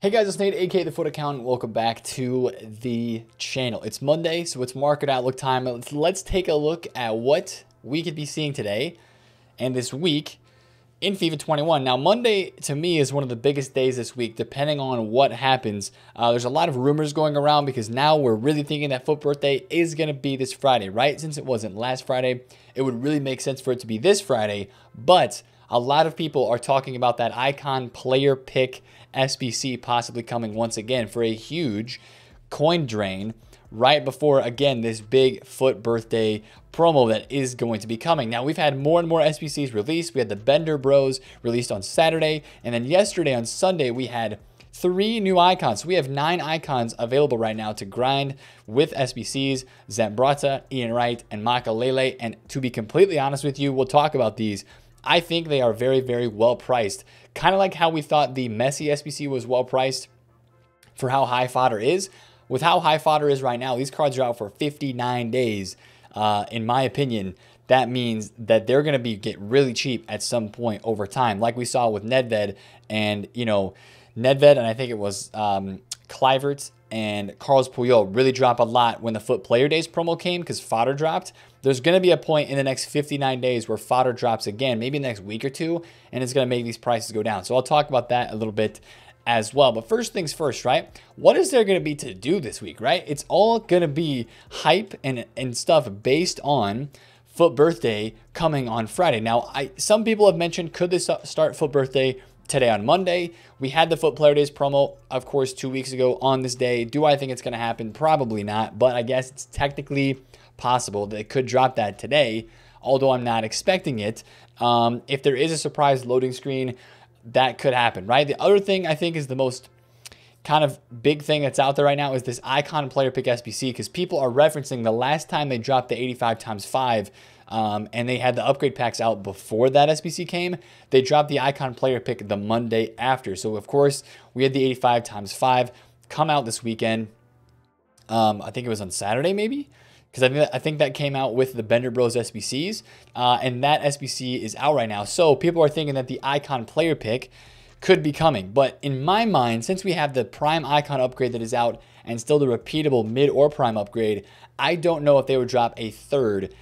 Hey guys, it's Nate, aka The Foot Accountant. Welcome back to the channel. It's Monday, so it's market outlook time. Let's, let's take a look at what we could be seeing today and this week in FIFA 21. Now, Monday to me is one of the biggest days this week, depending on what happens. Uh, there's a lot of rumors going around because now we're really thinking that Foot Birthday is going to be this Friday, right? Since it wasn't last Friday, it would really make sense for it to be this Friday, but a lot of people are talking about that icon player pick SBC possibly coming once again for a huge coin drain right before, again, this big foot birthday promo that is going to be coming. Now, we've had more and more SBCs released. We had the Bender Bros released on Saturday. And then yesterday on Sunday, we had three new icons. So we have nine icons available right now to grind with SBCs, Zambrata, Ian Wright, and Makalele. And to be completely honest with you, we'll talk about these I think they are very, very well priced. Kind of like how we thought the Messi SBC was well priced for how high fodder is. With how high fodder is right now, these cards are out for 59 days. Uh, in my opinion, that means that they're going to be get really cheap at some point over time, like we saw with Nedved and you know Nedved, and I think it was um, Cliverts and Carlos Puyol really drop a lot when the Foot Player Days promo came because fodder dropped. There's going to be a point in the next 59 days where fodder drops again, maybe next week or two, and it's going to make these prices go down. So I'll talk about that a little bit as well. But first things first, right? What is there going to be to do this week, right? It's all going to be hype and, and stuff based on Foot Birthday coming on Friday. Now, I some people have mentioned could this start Foot Birthday today on Monday. We had the Foot Player Days promo, of course, two weeks ago on this day. Do I think it's going to happen? Probably not, but I guess it's technically possible that it could drop that today, although I'm not expecting it. Um, if there is a surprise loading screen, that could happen, right? The other thing I think is the most kind of big thing that's out there right now is this icon player pick SBC because people are referencing the last time they dropped the 85 times 5 um, and they had the upgrade packs out before that SBC came. They dropped the icon player pick the Monday after. So, of course, we had the 85 times 5 come out this weekend. Um, I think it was on Saturday, maybe because I think that, I think that came out with the Bender Bros SBCs, uh, and that SBC is out right now. So people are thinking that the Icon player pick could be coming, but in my mind, since we have the Prime Icon upgrade that is out and still the repeatable mid or Prime upgrade, I don't know if they would drop a third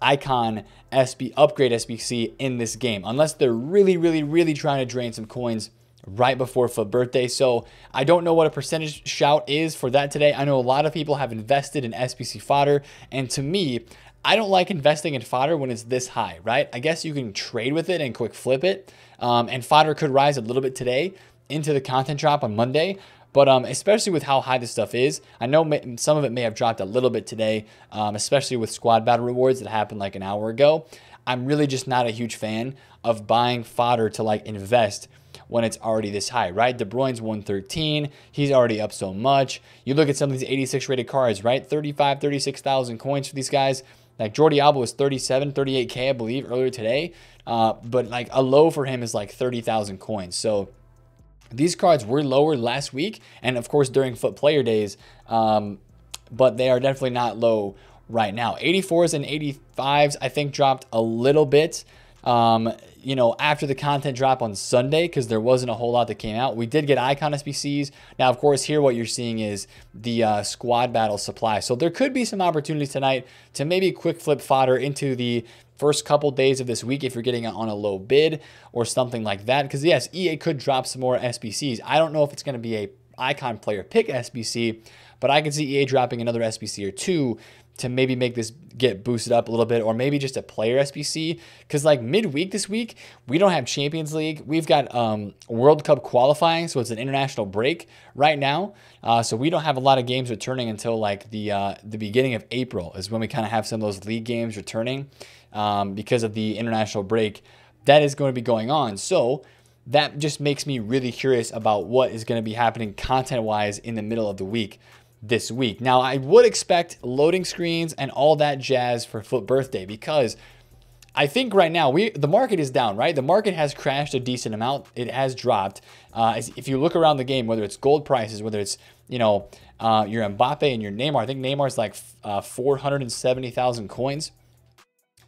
icon SB upgrade SBC in this game, unless they're really, really, really trying to drain some coins right before foot birthday. So I don't know what a percentage shout is for that today. I know a lot of people have invested in SBC fodder, and to me, I don't like investing in fodder when it's this high, right? I guess you can trade with it and quick flip it. Um, and fodder could rise a little bit today into the content drop on Monday, but um, especially with how high this stuff is, I know some of it may have dropped a little bit today, um, especially with squad battle rewards that happened like an hour ago. I'm really just not a huge fan of buying fodder to like invest when it's already this high, right? De Bruyne's 113. He's already up so much. You look at some of these 86 rated cards, right? 35, 36,000 coins for these guys. Like Jordi Alba was 37, 38K, I believe, earlier today. Uh, but like a low for him is like 30,000 coins. So these cards were lower last week, and of course during foot player days, um, but they are definitely not low right now. 84s and 85s, I think, dropped a little bit. Um, you know, after the content drop on Sunday, because there wasn't a whole lot that came out, we did get Icon SBCs. Now, of course, here what you're seeing is the uh, squad battle supply. So there could be some opportunities tonight to maybe quick flip fodder into the first couple days of this week if you're getting it on a low bid or something like that. Because yes, EA could drop some more SBCs. I don't know if it's going to be a icon player pick SBC, but I can see EA dropping another SBC or two to maybe make this get boosted up a little bit, or maybe just a player SBC. Because like midweek this week, we don't have Champions League. We've got um, World Cup qualifying, so it's an international break right now. Uh, so we don't have a lot of games returning until like the uh, the beginning of April is when we kind of have some of those league games returning um, because of the international break that is going to be going on. So that just makes me really curious about what is going to be happening content wise in the middle of the week this week. Now, I would expect loading screens and all that jazz for Foot Birthday because I think right now we the market is down, right? The market has crashed a decent amount. It has dropped. Uh, if you look around the game, whether it's gold prices, whether it's you know uh, your Mbappe and your Neymar, I think Neymar is like uh, 470,000 coins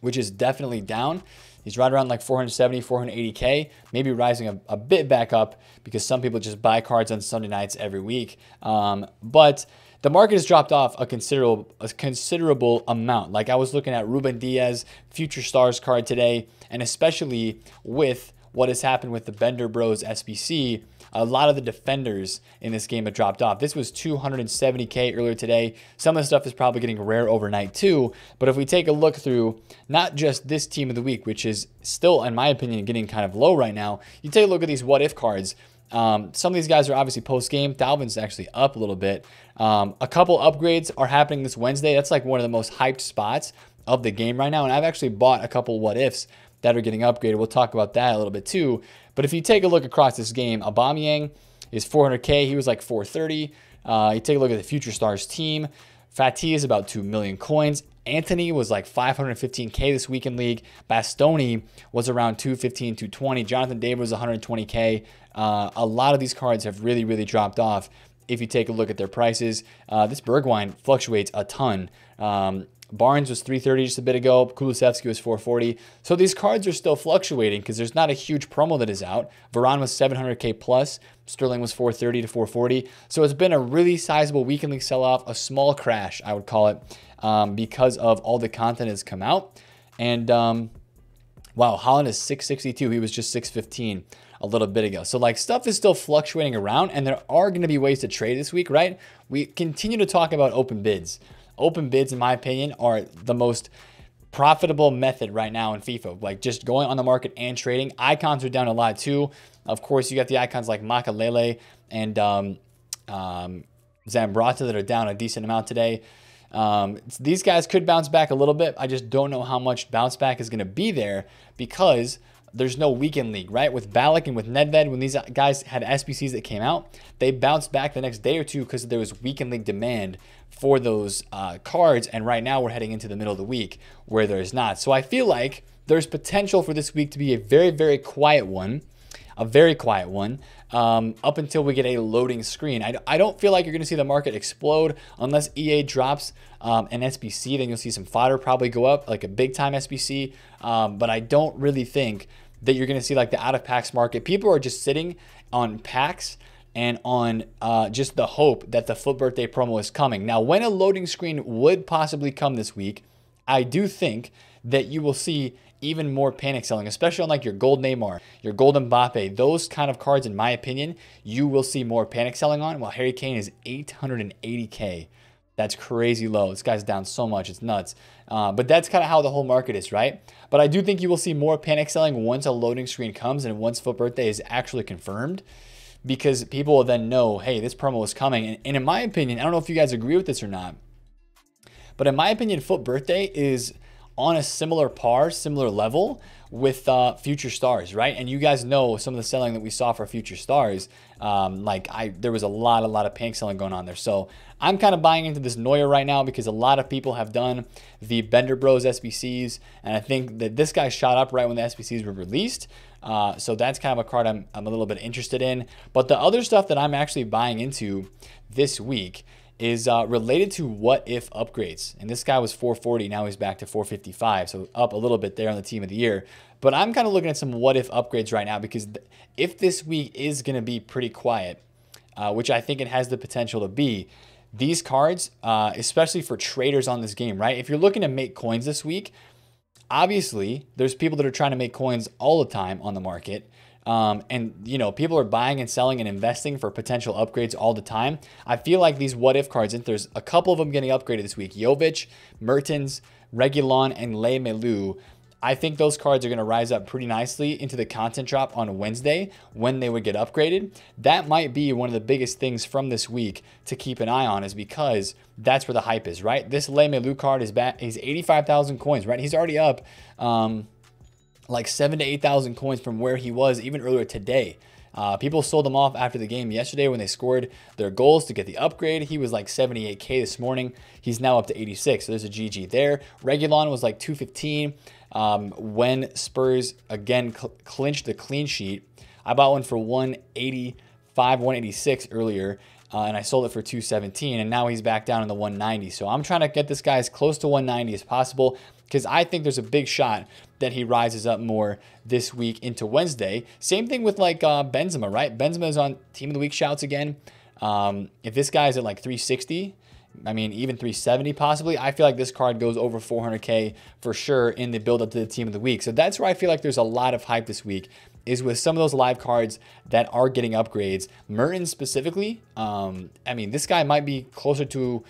which is definitely down. He's right around like 470, 480K, maybe rising a, a bit back up because some people just buy cards on Sunday nights every week. Um, but the market has dropped off a considerable a considerable amount. Like I was looking at Ruben Diaz future stars card today, and especially with what has happened with the Bender Bros SBC, a lot of the defenders in this game have dropped off. This was 270K earlier today. Some of the stuff is probably getting rare overnight too. But if we take a look through not just this team of the week, which is still, in my opinion, getting kind of low right now, you take a look at these what if cards. Um, some of these guys are obviously post game. Dalvin's actually up a little bit. Um, a couple upgrades are happening this Wednesday. That's like one of the most hyped spots of the game right now. And I've actually bought a couple what ifs that are getting upgraded. We'll talk about that a little bit too. But if you take a look across this game, Aubameyang is 400K. He was like 430. Uh, you take a look at the Future Stars team. Fatih is about 2 million coins. Anthony was like 515K this weekend league. Bastoni was around 215, 220. Jonathan David was 120K. Uh, a lot of these cards have really, really dropped off if you take a look at their prices. Uh, this Bergwine fluctuates a ton. Um, Barnes was 330 just a bit ago. Kulusevski was 440. So these cards are still fluctuating because there's not a huge promo that is out. Varane was 700K plus. Sterling was 430 to 440. So it's been a really sizable weekly sell-off, a small crash, I would call it, um, because of all the content has come out. And um, wow, Holland is 662. He was just 615 a little bit ago. So like stuff is still fluctuating around and there are going to be ways to trade this week, right? We continue to talk about open bids open bids, in my opinion, are the most profitable method right now in FIFA. Like just going on the market and trading. Icons are down a lot too. Of course, you got the icons like Makalele and um, um, Zambrata that are down a decent amount today. Um, these guys could bounce back a little bit. I just don't know how much bounce back is going to be there because – there's no weekend league, right? With Balak and with Nedved, when these guys had SBCs that came out, they bounced back the next day or two because there was weekend league demand for those uh, cards. And right now we're heading into the middle of the week where there's not. So I feel like there's potential for this week to be a very, very quiet one, a very quiet one, um, up until we get a loading screen. I, I don't feel like you're going to see the market explode unless EA drops um, and SBC, then you'll see some fodder probably go up, like a big time SBC. Um, but I don't really think that you're going to see like the out of packs market. People are just sitting on packs and on uh, just the hope that the Flip Birthday promo is coming. Now, when a loading screen would possibly come this week, I do think that you will see even more panic selling, especially on like your gold Neymar, your gold Mbappe, those kind of cards, in my opinion, you will see more panic selling on. While Harry Kane is 880K that's crazy low. This guy's down so much. It's nuts. Uh, but that's kind of how the whole market is, right? But I do think you will see more panic selling once a loading screen comes and once Foot Birthday is actually confirmed because people will then know, hey, this promo is coming. And, and in my opinion, I don't know if you guys agree with this or not, but in my opinion, Foot Birthday is on a similar par, similar level with uh, future stars, right? And you guys know some of the selling that we saw for future stars. Um, like I, there was a lot, a lot of panic selling going on there. So I'm kind of buying into this Neuer right now because a lot of people have done the Bender Bros SBCs, and I think that this guy shot up right when the SBCs were released. Uh, so that's kind of a card I'm, I'm a little bit interested in. But the other stuff that I'm actually buying into this week is uh, related to what if upgrades. And this guy was 440, now he's back to 455, so up a little bit there on the team of the year. But I'm kind of looking at some what if upgrades right now because th- if this week is going to be pretty quiet, uh, which I think it has the potential to be, these cards, uh, especially for traders on this game, right? If you're looking to make coins this week, obviously there's people that are trying to make coins all the time on the market. Um, and you know, people are buying and selling and investing for potential upgrades all the time. I feel like these what if cards, and there's a couple of them getting upgraded this week. Jovic, Mertens, Regulon, and Le Melu. I think those cards are going to rise up pretty nicely into the content drop on Wednesday when they would get upgraded. That might be one of the biggest things from this week to keep an eye on is because that's where the hype is, right? This Le Melu card is back, he's 85,000 coins, right? He's already up. Um, like seven to 8,000 coins from where he was even earlier today. Uh, people sold him off after the game yesterday when they scored their goals to get the upgrade. He was like 78K this morning. He's now up to 86. So there's a GG there. Regulon was like 215 um, when Spurs again cl clinched the clean sheet. I bought one for 185, 186 earlier uh, and I sold it for 217 and now he's back down in the 190. So I'm trying to get this guy as close to 190 as possible because I think there's a big shot that he rises up more this week into Wednesday. Same thing with like uh, Benzema, right? Benzema is on team of the week shouts again. Um, if this guy's at like 360, I mean, even 370 possibly. I feel like this card goes over 400K for sure in the build up to the team of the week. So that's where I feel like there's a lot of hype this week is with some of those live cards that are getting upgrades. Merton specifically, um, I mean, this guy might be closer to,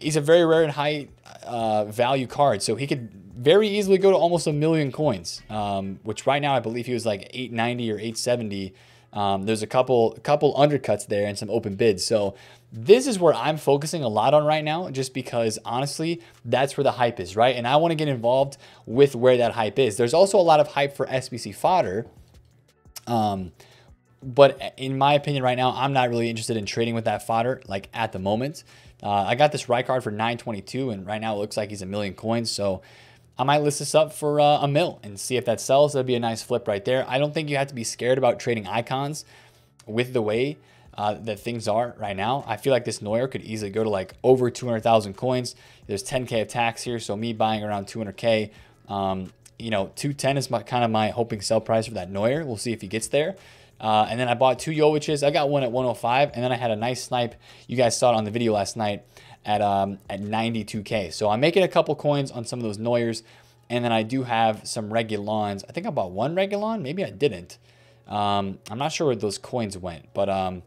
he's a very rare and high uh, value card. So he could very easily go to almost a million coins, um, which right now I believe he was like 890 or 870. Um, there's a couple couple undercuts there and some open bids. So this is where I'm focusing a lot on right now, just because honestly, that's where the hype is, right? And I want to get involved with where that hype is. There's also a lot of hype for SBC fodder, um, but in my opinion right now, I'm not really interested in trading with that fodder like at the moment. Uh, I got this Rycard for 922 and right now it looks like he's a million coins. So I might list this up for uh, a mil and see if that sells. That'd be a nice flip right there. I don't think you have to be scared about trading icons with the way uh, that things are right now. I feel like this Neuer could easily go to like over 200,000 coins. There's 10K of tax here. So me buying around 200K um, you know, 210 is my kind of my hoping sell price for that Neuer. We'll see if he gets there. Uh, and then I bought two Yowiches. I got one at 105, and then I had a nice snipe. You guys saw it on the video last night at um, at 92k. So I'm making a couple coins on some of those Neuers, and then I do have some Regulons. I think I bought one Regulon. Maybe I didn't. Um, I'm not sure where those coins went, but um,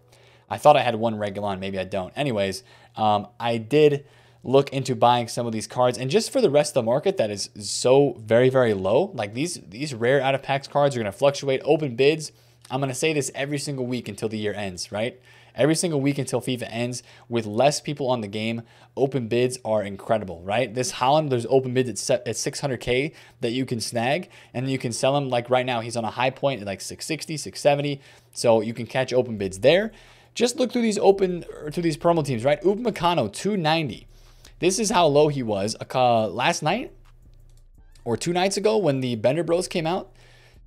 I thought I had one Regulon. Maybe I don't. Anyways, um, I did look into buying some of these cards. And just for the rest of the market that is so very, very low, like these, these rare out of packs cards are going to fluctuate. Open bids, I'm going to say this every single week until the year ends, right? Every single week until FIFA ends, with less people on the game, open bids are incredible, right? This Holland, there's open bids at, at 600K that you can snag, and you can sell him. Like right now, he's on a high point at like 660, 670. So you can catch open bids there. Just look through these open, or through these promo teams, right? Upamecano, 290. This is how low he was. Uh, last night or two nights ago when the Bender Bros came out,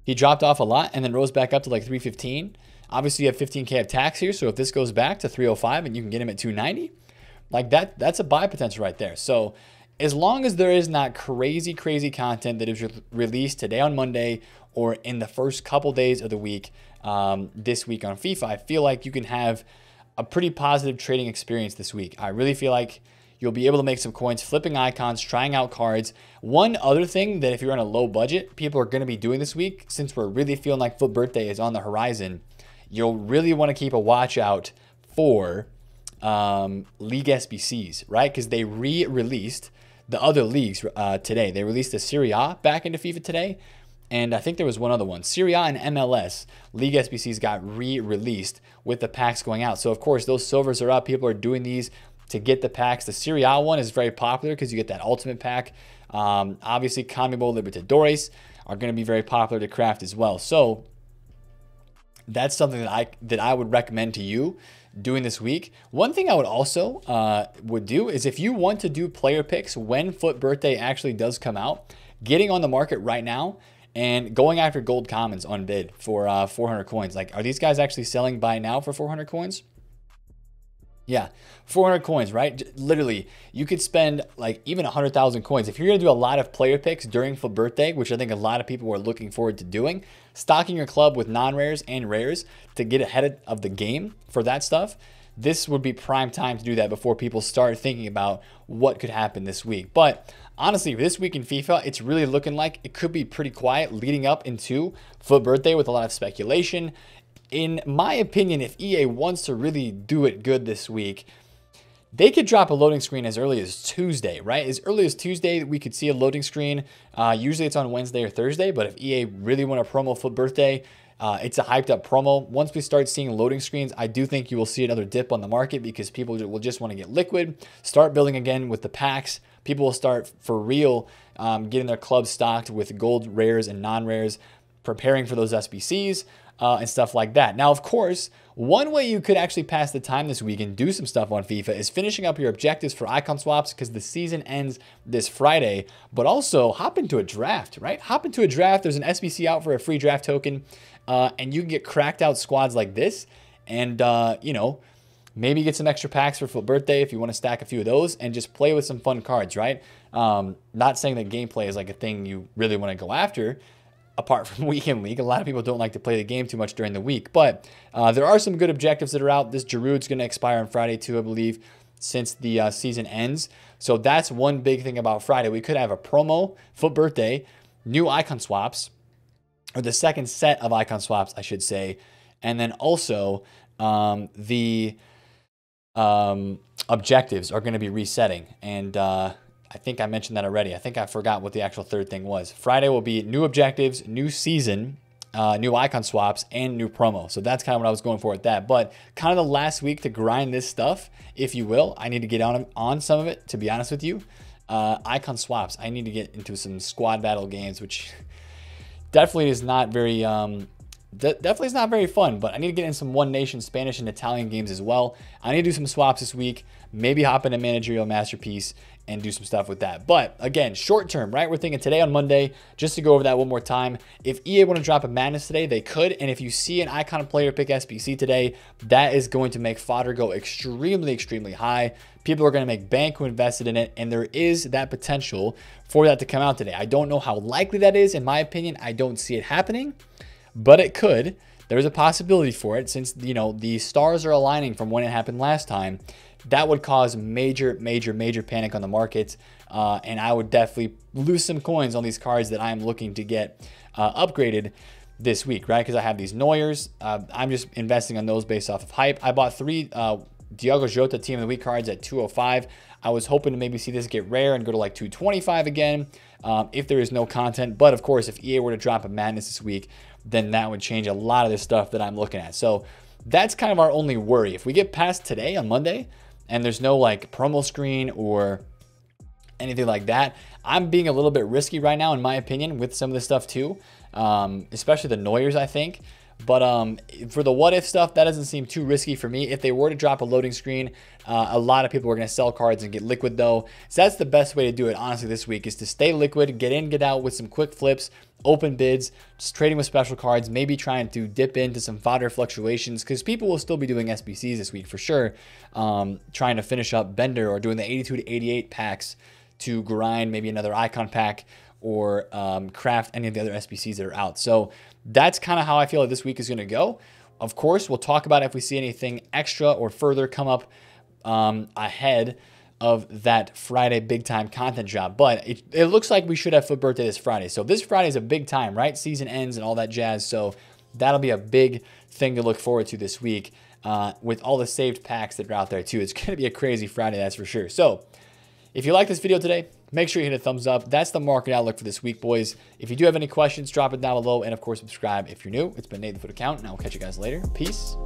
he dropped off a lot and then rose back up to like 315. Obviously, you have 15K of tax here. So if this goes back to 305 and you can get him at 290, like that, that's a buy potential right there. So as long as there is not crazy, crazy content that is re released today on Monday or in the first couple days of the week um, this week on FIFA, I feel like you can have a pretty positive trading experience this week. I really feel like You'll be able to make some coins flipping icons, trying out cards. One other thing that if you're on a low budget, people are going to be doing this week since we're really feeling like Flip Birthday is on the horizon. You'll really want to keep a watch out for um, League SBCs, right? Because they re-released the other leagues uh, today. They released the Serie A back into FIFA today, and I think there was one other one. Serie A and MLS League SBCs got re-released with the packs going out. So of course those silvers are up. People are doing these to get the packs. The Serial one is very popular because you get that ultimate pack. Um, obviously, Comibo Libertadores are going to be very popular to craft as well. So that's something that I that I would recommend to you doing this week. One thing I would also uh, would do is if you want to do player picks when Foot Birthday actually does come out, getting on the market right now and going after gold commons on bid for uh, 400 coins. Like, are these guys actually selling by now for 400 coins? Yeah, 400 coins, right? Literally, you could spend like even 100,000 coins. If you're going to do a lot of player picks during for birthday, which I think a lot of people were looking forward to doing, stocking your club with non-rares and rares to get ahead of the game for that stuff, this would be prime time to do that before people start thinking about what could happen this week. But honestly, this week in FIFA, it's really looking like it could be pretty quiet leading up into Foot Birthday with a lot of speculation in my opinion, if EA wants to really do it good this week, they could drop a loading screen as early as Tuesday, right? As early as Tuesday, we could see a loading screen. Uh, usually it's on Wednesday or Thursday, but if EA really want a promo for birthday, uh, it's a hyped up promo. Once we start seeing loading screens, I do think you will see another dip on the market because people will just want to get liquid, start building again with the packs. People will start for real um, getting their clubs stocked with gold rares and non rares, preparing for those SBCs uh, and stuff like that. Now, of course, one way you could actually pass the time this week and do some stuff on FIFA is finishing up your objectives for icon swaps because the season ends this Friday, but also hop into a draft, right? Hop into a draft. There's an SBC out for a free draft token, uh, and you can get cracked out squads like this and, uh, you know, maybe get some extra packs for birthday if you want to stack a few of those and just play with some fun cards, right? Um, not saying that gameplay is like a thing you really want to go after, apart from weekend league. A lot of people don't like to play the game too much during the week, but uh, there are some good objectives that are out. This Giroud's going to expire on Friday too, I believe, since the uh, season ends. So that's one big thing about Friday. We could have a promo, foot birthday, new icon swaps, or the second set of icon swaps, I should say, and then also um, the um, objectives are going to be resetting and. Uh, I think I mentioned that already. I think I forgot what the actual third thing was. Friday will be new objectives, new season, uh, new icon swaps, and new promo. So that's kind of what I was going for with that. But kind of the last week to grind this stuff, if you will. I need to get on on some of it, to be honest with you. Uh, icon swaps. I need to get into some squad battle games, which definitely is not very um, de definitely is not very fun. But I need to get in some One Nation Spanish and Italian games as well. I need to do some swaps this week. Maybe hop into Managerial Masterpiece and do some stuff with that. But again, short term, right? We're thinking today on Monday, just to go over that one more time. If EA want to drop a madness today, they could. And if you see an icon player pick SBC today, that is going to make fodder go extremely, extremely high. People are going to make bank who invested in it. And there is that potential for that to come out today. I don't know how likely that is. In my opinion, I don't see it happening, but it could there's a possibility for it since you know the stars are aligning from when it happened last time that would cause major, major, major panic on the markets. Uh, and I would definitely lose some coins on these cards that I'm looking to get uh, upgraded this week, right? Because I have these Noyers. Uh, I'm just investing on those based off of hype. I bought three uh, Diogo Jota Team of the Week cards at 205. I was hoping to maybe see this get rare and go to like 225 again um, if there is no content. But of course, if EA were to drop a Madness this week, then that would change a lot of the stuff that I'm looking at. So that's kind of our only worry. If we get past today on Monday, and there's no like promo screen or anything like that. I'm being a little bit risky right now, in my opinion, with some of this stuff too, um, especially the Noyers, I think. But um, for the what if stuff, that doesn't seem too risky for me. If they were to drop a loading screen, uh, a lot of people are going to sell cards and get liquid though. So that's the best way to do it, honestly, this week is to stay liquid, get in, get out with some quick flips, open bids, just trading with special cards, maybe trying to dip into some fodder fluctuations because people will still be doing SBCs this week for sure, um, trying to finish up Bender or doing the 82 to 88 packs to grind maybe another icon pack or um, craft any of the other SBCs that are out. So that's kind of how I feel like this week is going to go. Of course, we'll talk about if we see anything extra or further come up um, ahead of that Friday big time content job. But it, it looks like we should have foot Birthday this Friday. So this Friday is a big time, right? Season ends and all that jazz. So that'll be a big thing to look forward to this week uh, with all the saved packs that are out there too. It's going to be a crazy Friday, that's for sure. So if you like this video today, Make sure you hit a thumbs up. That's the market outlook for this week, boys. If you do have any questions, drop it down below. And of course, subscribe if you're new. It's been Nate the Foot Account, and I will catch you guys later. Peace.